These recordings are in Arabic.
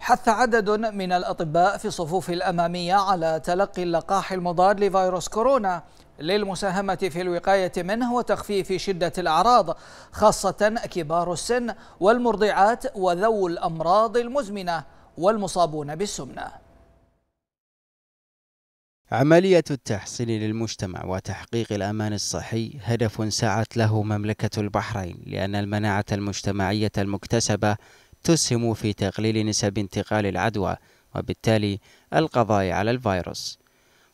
حث عدد من الأطباء في الصفوف الأمامية على تلقي اللقاح المضاد لفيروس كورونا للمساهمة في الوقاية منه وتخفيف شدة الأعراض خاصة كبار السن والمرضعات وذو الأمراض المزمنة والمصابون بالسمنه عملية التحصين للمجتمع وتحقيق الأمان الصحي هدف سعت له مملكة البحرين لأن المناعة المجتمعية المكتسبة تسهم في تقليل نسب انتقال العدوى وبالتالي القضاء على الفيروس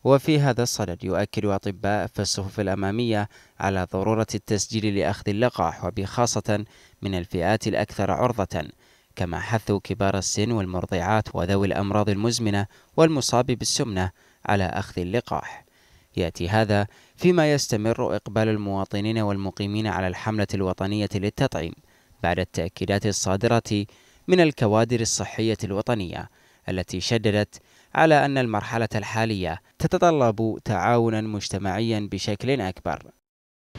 وفي هذا الصدد يؤكد أطباء في الصفوف الأمامية على ضرورة التسجيل لأخذ اللقاح وبخاصة من الفئات الأكثر عرضة كما حثوا كبار السن والمرضعات وذوي الأمراض المزمنة والمصاب بالسمنة على أخذ اللقاح يأتي هذا فيما يستمر إقبال المواطنين والمقيمين على الحملة الوطنية للتطعيم بعد التأكيدات الصادرة من الكوادر الصحية الوطنية التي شددت على أن المرحلة الحالية تتطلب تعاونا مجتمعيا بشكل أكبر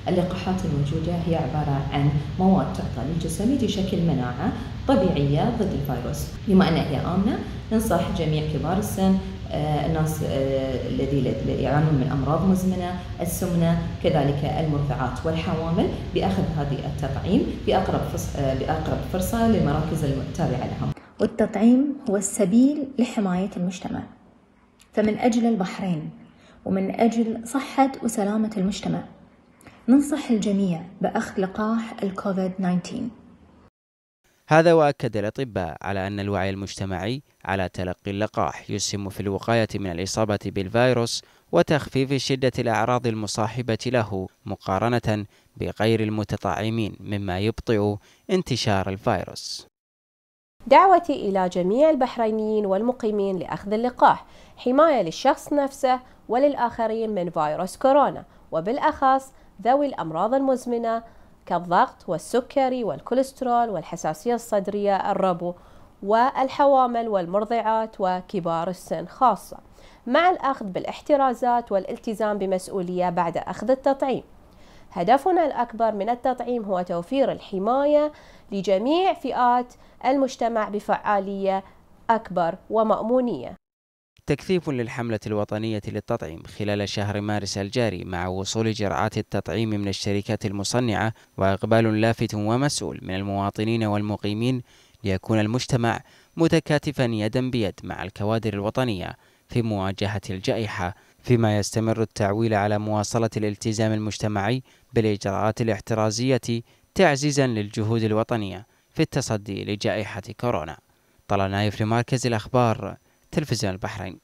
اللقاحات الموجودة هي عبارة عن مواد تعطى للجسم لشكل مناعة طبيعية ضد الفيروس بما أنها هي آمنة ننصح جميع كبار السن آه، الناس آه، الذي يعانون من امراض مزمنه، السمنه، كذلك المرضعات والحوامل باخذ هذه التطعيم باقرب باقرب آه، فرصه للمراكز التابعه لهم. والتطعيم هو السبيل لحمايه المجتمع. فمن اجل البحرين ومن اجل صحه وسلامه المجتمع ننصح الجميع باخذ لقاح الكوفيد 19 هذا وأكد الأطباء على أن الوعي المجتمعي على تلقي اللقاح يسهم في الوقاية من الإصابة بالفيروس وتخفيف شدة الأعراض المصاحبة له مقارنة بغير المتطعمين مما يبطئ انتشار الفيروس دعوتي إلى جميع البحرينيين والمقيمين لأخذ اللقاح حماية للشخص نفسه وللآخرين من فيروس كورونا وبالأخص ذوي الأمراض المزمنة كالضغط والسكري والكوليسترول والحساسية الصدرية الربو والحوامل والمرضعات وكبار السن خاصة مع الأخذ بالاحترازات والالتزام بمسؤولية بعد أخذ التطعيم هدفنا الأكبر من التطعيم هو توفير الحماية لجميع فئات المجتمع بفعالية أكبر ومأمونية تكثيف للحملة الوطنية للتطعيم خلال شهر مارس الجاري مع وصول جرعات التطعيم من الشركات المصنعة وإقبال لافت ومسؤول من المواطنين والمقيمين ليكون المجتمع متكاتفا يدا بيد مع الكوادر الوطنية في مواجهة الجائحة فيما يستمر التعويل على مواصلة الالتزام المجتمعي بالإجراءات الاحترازية تعزيزا للجهود الوطنية في التصدي لجائحة كورونا طلع نايف لمركز الأخبار تلفزيون البحرين